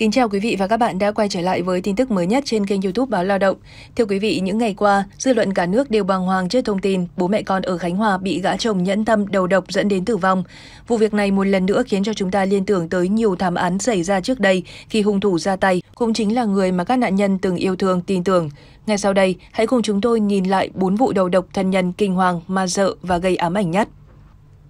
Kính chào quý vị và các bạn đã quay trở lại với tin tức mới nhất trên kênh YouTube Báo Lao động. Thưa quý vị, những ngày qua, dư luận cả nước đều bàng hoàng trước thông tin bố mẹ con ở Khánh Hòa bị gã chồng nhẫn tâm đầu độc dẫn đến tử vong. Vụ việc này một lần nữa khiến cho chúng ta liên tưởng tới nhiều thảm án xảy ra trước đây khi hung thủ ra tay cũng chính là người mà các nạn nhân từng yêu thương tin tưởng. Ngay sau đây, hãy cùng chúng tôi nhìn lại bốn vụ đầu độc thân nhân kinh hoàng, ma dợ và gây ám ảnh nhất.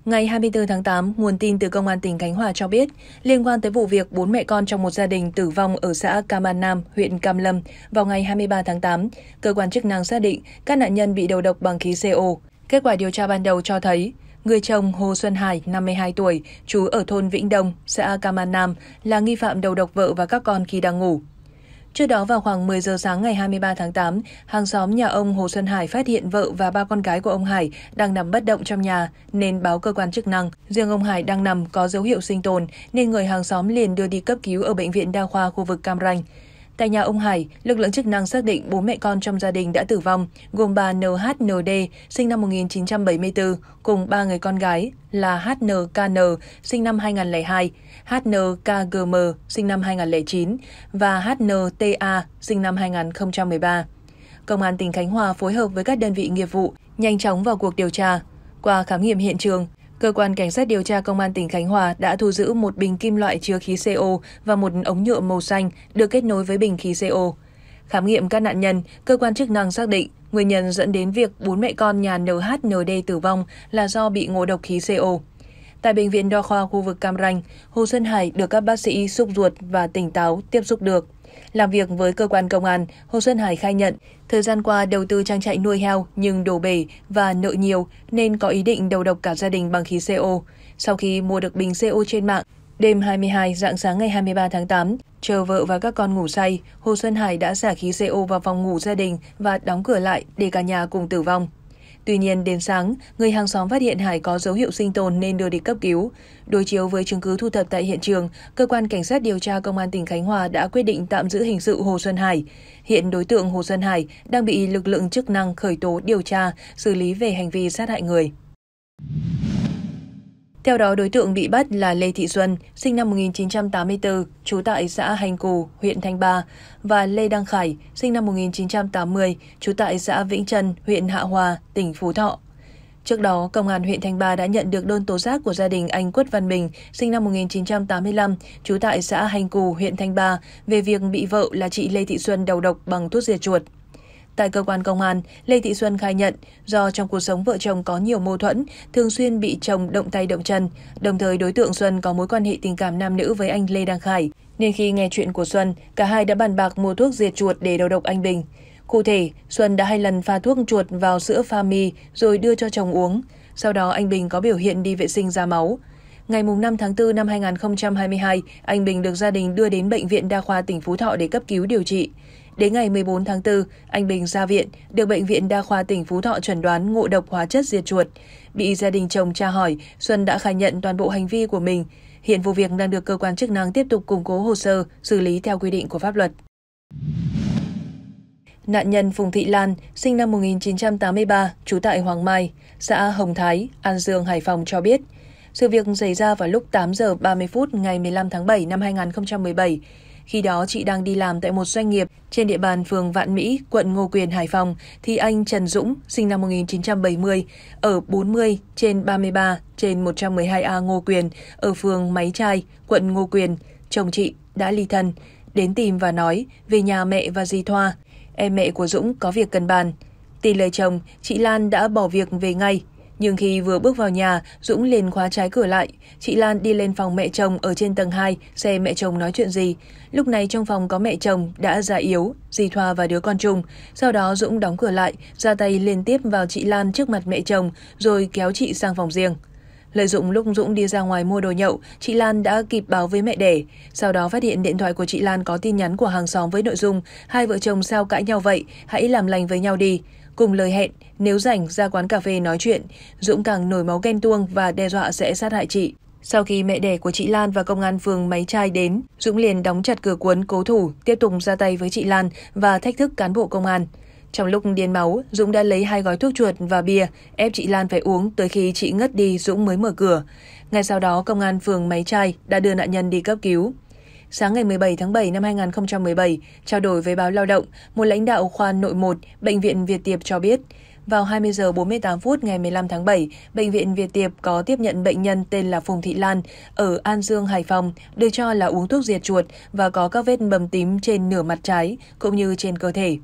Ngày 24 tháng 8, nguồn tin từ Công an tỉnh Khánh Hòa cho biết, liên quan tới vụ việc bốn mẹ con trong một gia đình tử vong ở xã Cam An Nam, huyện Cam Lâm vào ngày 23 tháng 8, cơ quan chức năng xác định các nạn nhân bị đầu độc bằng khí CO. Kết quả điều tra ban đầu cho thấy, người chồng Hồ Xuân Hải, 52 tuổi, trú ở thôn Vĩnh Đông, xã Cam An Nam, là nghi phạm đầu độc vợ và các con khi đang ngủ. Trước đó vào khoảng 10 giờ sáng ngày 23 tháng 8, hàng xóm nhà ông Hồ Xuân Hải phát hiện vợ và ba con gái của ông Hải đang nằm bất động trong nhà nên báo cơ quan chức năng. Riêng ông Hải đang nằm có dấu hiệu sinh tồn nên người hàng xóm liền đưa đi cấp cứu ở bệnh viện đa khoa khu vực Cam Ranh. Tại nhà ông Hải, lực lượng chức năng xác định bốn mẹ con trong gia đình đã tử vong, gồm bà NHND, sinh năm 1974, cùng ba người con gái là HNKN, sinh năm 2002, HNKGM, sinh năm 2009 và HNTA, sinh năm 2013. Công an tỉnh Khánh Hòa phối hợp với các đơn vị nghiệp vụ nhanh chóng vào cuộc điều tra. Qua khám nghiệm hiện trường, Cơ quan Cảnh sát điều tra Công an tỉnh Khánh Hòa đã thu giữ một bình kim loại chứa khí CO và một ống nhựa màu xanh được kết nối với bình khí CO. Khám nghiệm các nạn nhân, cơ quan chức năng xác định nguyên nhân dẫn đến việc bốn mẹ con nhà NHND tử vong là do bị ngộ độc khí CO. Tại Bệnh viện Đa khoa khu vực Cam Ranh, Hồ xuân Hải được các bác sĩ xúc ruột và tỉnh táo tiếp xúc được. Làm việc với cơ quan công an, Hồ Xuân Hải khai nhận, thời gian qua đầu tư trang trại nuôi heo nhưng đổ bể và nợ nhiều nên có ý định đầu độc cả gia đình bằng khí CO. Sau khi mua được bình CO trên mạng, đêm 22 dạng sáng ngày 23 tháng 8, chờ vợ và các con ngủ say, Hồ Xuân Hải đã xả khí CO vào phòng ngủ gia đình và đóng cửa lại để cả nhà cùng tử vong. Tuy nhiên, đến sáng, người hàng xóm phát hiện Hải có dấu hiệu sinh tồn nên đưa đi cấp cứu. Đối chiếu với chứng cứ thu thập tại hiện trường, cơ quan cảnh sát điều tra công an tỉnh Khánh Hòa đã quyết định tạm giữ hình sự Hồ Xuân Hải. Hiện đối tượng Hồ Xuân Hải đang bị lực lượng chức năng khởi tố điều tra, xử lý về hành vi sát hại người. Theo đó, đối tượng bị bắt là Lê Thị Xuân, sinh năm 1984, trú tại xã Hành Cù, huyện Thanh Ba, và Lê Đăng Khải, sinh năm 1980, trú tại xã Vĩnh Trân, huyện Hạ Hòa, tỉnh Phú Thọ. Trước đó, Công an huyện Thanh Ba đã nhận được đơn tố giác của gia đình anh Quất Văn Bình, sinh năm 1985, trú tại xã Hành Cù, huyện Thanh Ba, về việc bị vợ là chị Lê Thị Xuân đầu độc bằng thuốc diệt chuột. Tại cơ quan công an, Lê Thị Xuân khai nhận do trong cuộc sống vợ chồng có nhiều mâu thuẫn, thường xuyên bị chồng động tay động chân. Đồng thời đối tượng Xuân có mối quan hệ tình cảm nam nữ với anh Lê Đăng Khải. Nên khi nghe chuyện của Xuân, cả hai đã bàn bạc mua thuốc diệt chuột để đầu độc anh Bình. Cụ thể, Xuân đã hai lần pha thuốc chuột vào sữa pha mì rồi đưa cho chồng uống. Sau đó anh Bình có biểu hiện đi vệ sinh ra máu. Ngày 5 tháng 4 năm 2022, anh Bình được gia đình đưa đến Bệnh viện Đa khoa tỉnh Phú Thọ để cấp cứu điều trị. Đến ngày 14 tháng 4, anh Bình ra viện, được Bệnh viện Đa khoa tỉnh Phú Thọ chuẩn đoán ngộ độc hóa chất diệt chuột. Bị gia đình chồng tra hỏi, Xuân đã khai nhận toàn bộ hành vi của mình. Hiện vụ việc đang được cơ quan chức năng tiếp tục củng cố hồ sơ, xử lý theo quy định của pháp luật. Nạn nhân Phùng Thị Lan, sinh năm 1983, trú tại Hoàng Mai, xã Hồng Thái, An Dương, Hải Phòng cho biết, sự việc xảy ra vào lúc 8 giờ 30 phút ngày 15 tháng 7 năm 2017. Khi đó chị đang đi làm tại một doanh nghiệp trên địa bàn phường Vạn Mỹ, quận Ngô Quyền, Hải Phòng thì anh Trần Dũng, sinh năm 1970, ở 40 trên 33 trên 112A Ngô Quyền ở phường Máy Trai, quận Ngô Quyền, chồng chị đã ly thân, đến tìm và nói về nhà mẹ và dì Thoa. Em mẹ của Dũng có việc cần bàn. Tin lời chồng, chị Lan đã bỏ việc về ngay nhưng khi vừa bước vào nhà, Dũng liền khóa trái cửa lại. Chị Lan đi lên phòng mẹ chồng ở trên tầng 2, xem mẹ chồng nói chuyện gì. Lúc này trong phòng có mẹ chồng đã già yếu, dì Thoa và đứa con chung. Sau đó Dũng đóng cửa lại, ra tay liên tiếp vào chị Lan trước mặt mẹ chồng, rồi kéo chị sang phòng riêng. Lợi dụng lúc Dũng đi ra ngoài mua đồ nhậu, chị Lan đã kịp báo với mẹ đẻ. Sau đó phát hiện điện thoại của chị Lan có tin nhắn của hàng xóm với nội dung Hai vợ chồng sao cãi nhau vậy, hãy làm lành với nhau đi. Cùng lời hẹn, nếu rảnh ra quán cà phê nói chuyện, Dũng càng nổi máu ghen tuông và đe dọa sẽ sát hại chị. Sau khi mẹ đẻ của chị Lan và công an phường Máy Trai đến, Dũng liền đóng chặt cửa cuốn cố thủ, tiếp tục ra tay với chị Lan và thách thức cán bộ công an. Trong lúc điên máu, Dũng đã lấy hai gói thuốc chuột và bia, ép chị Lan phải uống tới khi chị ngất đi Dũng mới mở cửa. Ngay sau đó, công an phường Máy Trai đã đưa nạn nhân đi cấp cứu sáng ngày 17 tháng 7 năm 2017, trao đổi với báo Lao động, một lãnh đạo khoa nội 1, Bệnh viện Việt Tiệp cho biết, vào 20 giờ 48 phút ngày 15 tháng 7, Bệnh viện Việt Tiệp có tiếp nhận bệnh nhân tên là Phùng Thị Lan ở An Dương, Hải Phòng, được cho là uống thuốc diệt chuột và có các vết bầm tím trên nửa mặt trái cũng như trên cơ thể.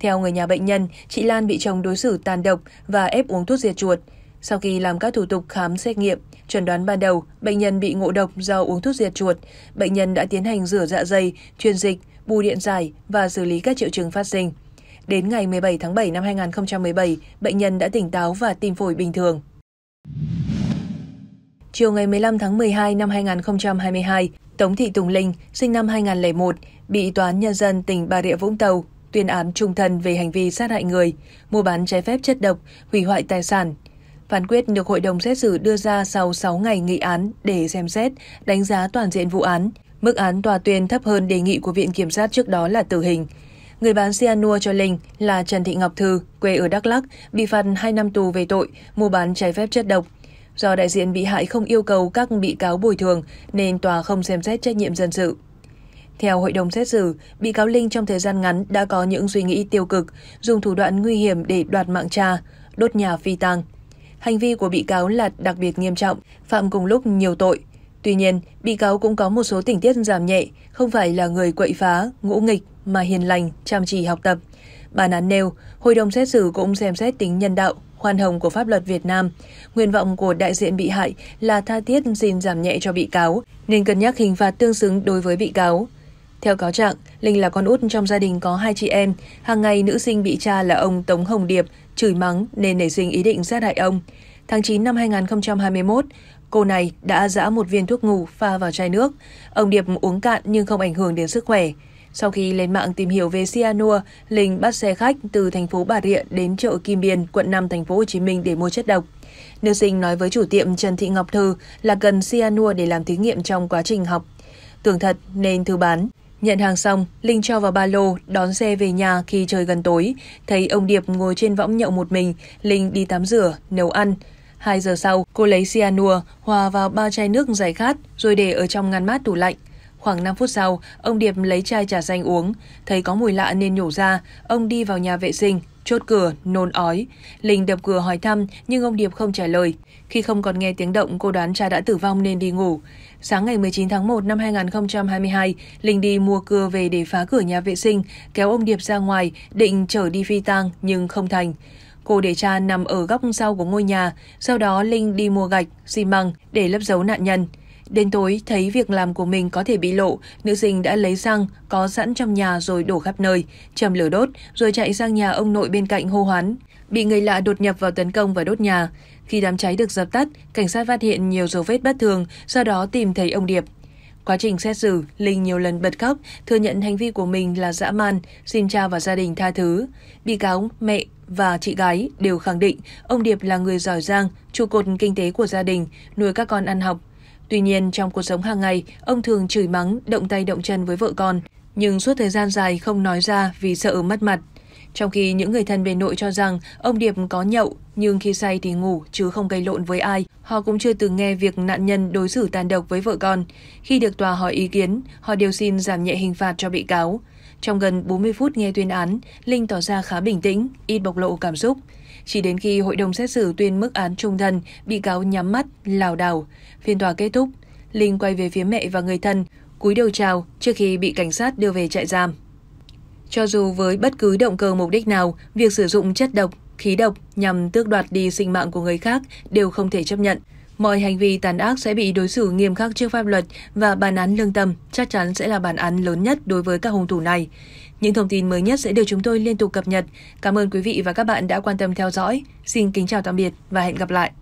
Theo người nhà bệnh nhân, chị Lan bị chồng đối xử tàn độc và ép uống thuốc diệt chuột. Sau khi làm các thủ tục khám xét nghiệm, chuẩn đoán ban đầu bệnh nhân bị ngộ độc do uống thuốc diệt chuột, bệnh nhân đã tiến hành rửa dạ dày, truyền dịch, bù điện giải và xử lý các triệu chứng phát sinh. Đến ngày 17 tháng 7 năm 2017, bệnh nhân đã tỉnh táo và tim phổi bình thường. Chiều ngày 15 tháng 12 năm 2022, Tống Thị Tùng Linh, sinh năm 2001, bị Tòa án Nhân dân tỉnh Bà Rịa Vũng Tàu tuyên án trung thân về hành vi sát hại người, mua bán trái phép chất độc, hủy hoại tài sản, Phán quyết được hội đồng xét xử đưa ra sau 6 ngày nghị án để xem xét, đánh giá toàn diện vụ án. Mức án tòa tuyên thấp hơn đề nghị của Viện Kiểm sát trước đó là tử hình. Người bán cyanua cho Linh là Trần Thị Ngọc Thư, quê ở Đắk Lắk, bị phạt 2 năm tù về tội mua bán trái phép chất độc. Do đại diện bị hại không yêu cầu các bị cáo bồi thường nên tòa không xem xét trách nhiệm dân sự. Theo hội đồng xét xử, bị cáo Linh trong thời gian ngắn đã có những suy nghĩ tiêu cực, dùng thủ đoạn nguy hiểm để đoạt mạng cha, đốt nhà phi tang hành vi của bị cáo là đặc biệt nghiêm trọng, phạm cùng lúc nhiều tội. Tuy nhiên, bị cáo cũng có một số tình tiết giảm nhẹ, không phải là người quậy phá, ngũ nghịch mà hiền lành, chăm chỉ học tập. Bản án nêu, hội đồng xét xử cũng xem xét tính nhân đạo, khoan hồng của pháp luật Việt Nam. Nguyện vọng của đại diện bị hại là tha thiết xin giảm nhẹ cho bị cáo, nên cân nhắc hình phạt tương xứng đối với bị cáo. Theo cáo trạng, Linh là con út trong gia đình có hai chị em. Hàng ngày nữ sinh bị cha là ông Tống Hồng Điệp chửi mắng nên nảy sinh ý định sát hại ông. Tháng 9 năm 2021, cô này đã giã một viên thuốc ngủ pha vào chai nước. Ông Điệp uống cạn nhưng không ảnh hưởng đến sức khỏe. Sau khi lên mạng tìm hiểu về cyanua, Linh bắt xe khách từ thành phố Bà Rịa đến chợ Kim Biên, quận 5 thành phố Hồ Chí Minh để mua chất độc. Nữ sinh nói với chủ tiệm Trần Thị Ngọc Thư là cần cyanua để làm thí nghiệm trong quá trình học. Tưởng thật nên thư bán. Nhận hàng xong, Linh cho vào ba lô, đón xe về nhà khi trời gần tối. Thấy ông Điệp ngồi trên võng nhậu một mình, Linh đi tắm rửa, nấu ăn. Hai giờ sau, cô lấy cyanua, hòa vào ba chai nước giải khát, rồi để ở trong ngăn mát tủ lạnh. Khoảng 5 phút sau, ông Điệp lấy chai trà xanh uống. Thấy có mùi lạ nên nhổ ra, ông đi vào nhà vệ sinh, chốt cửa, nôn ói. Linh đập cửa hỏi thăm nhưng ông Điệp không trả lời. Khi không còn nghe tiếng động, cô đoán cha đã tử vong nên đi ngủ. Sáng ngày 19 tháng 1 năm 2022, Linh đi mua cưa về để phá cửa nhà vệ sinh, kéo ông Điệp ra ngoài, định chở đi phi tang nhưng không thành. Cô để cha nằm ở góc sau của ngôi nhà, sau đó Linh đi mua gạch, xi măng để lấp dấu nạn nhân. Đến tối, thấy việc làm của mình có thể bị lộ, nữ sinh đã lấy xăng có sẵn trong nhà rồi đổ khắp nơi, châm lửa đốt, rồi chạy sang nhà ông nội bên cạnh hô hoán. Bị người lạ đột nhập vào tấn công và đốt nhà. Khi đám cháy được dập tắt, cảnh sát phát hiện nhiều dấu vết bất thường, sau đó tìm thấy ông Điệp. Quá trình xét xử, Linh nhiều lần bật khóc, thừa nhận hành vi của mình là dã man, xin cha và gia đình tha thứ. Bị cáo, mẹ và chị gái đều khẳng định ông Điệp là người giỏi giang, trụ cột kinh tế của gia đình, nuôi các con ăn học, Tuy nhiên, trong cuộc sống hàng ngày, ông thường chửi mắng, động tay động chân với vợ con, nhưng suốt thời gian dài không nói ra vì sợ mất mặt. Trong khi những người thân bề nội cho rằng ông Điệp có nhậu nhưng khi say thì ngủ chứ không gây lộn với ai, họ cũng chưa từng nghe việc nạn nhân đối xử tàn độc với vợ con. Khi được tòa hỏi ý kiến, họ đều xin giảm nhẹ hình phạt cho bị cáo. Trong gần 40 phút nghe tuyên án, Linh tỏ ra khá bình tĩnh, ít bộc lộ cảm xúc. Chỉ đến khi hội đồng xét xử tuyên mức án trung thân, bị cáo nhắm mắt, lào đảo. Phiên tòa kết thúc, Linh quay về phía mẹ và người thân, cúi đầu chào trước khi bị cảnh sát đưa về trại giam. Cho dù với bất cứ động cơ mục đích nào, việc sử dụng chất độc, khí độc nhằm tước đoạt đi sinh mạng của người khác đều không thể chấp nhận. Mọi hành vi tàn ác sẽ bị đối xử nghiêm khắc trước pháp luật và bản án lương tâm chắc chắn sẽ là bản án lớn nhất đối với các hung thủ này. Những thông tin mới nhất sẽ được chúng tôi liên tục cập nhật. Cảm ơn quý vị và các bạn đã quan tâm theo dõi. Xin kính chào tạm biệt và hẹn gặp lại.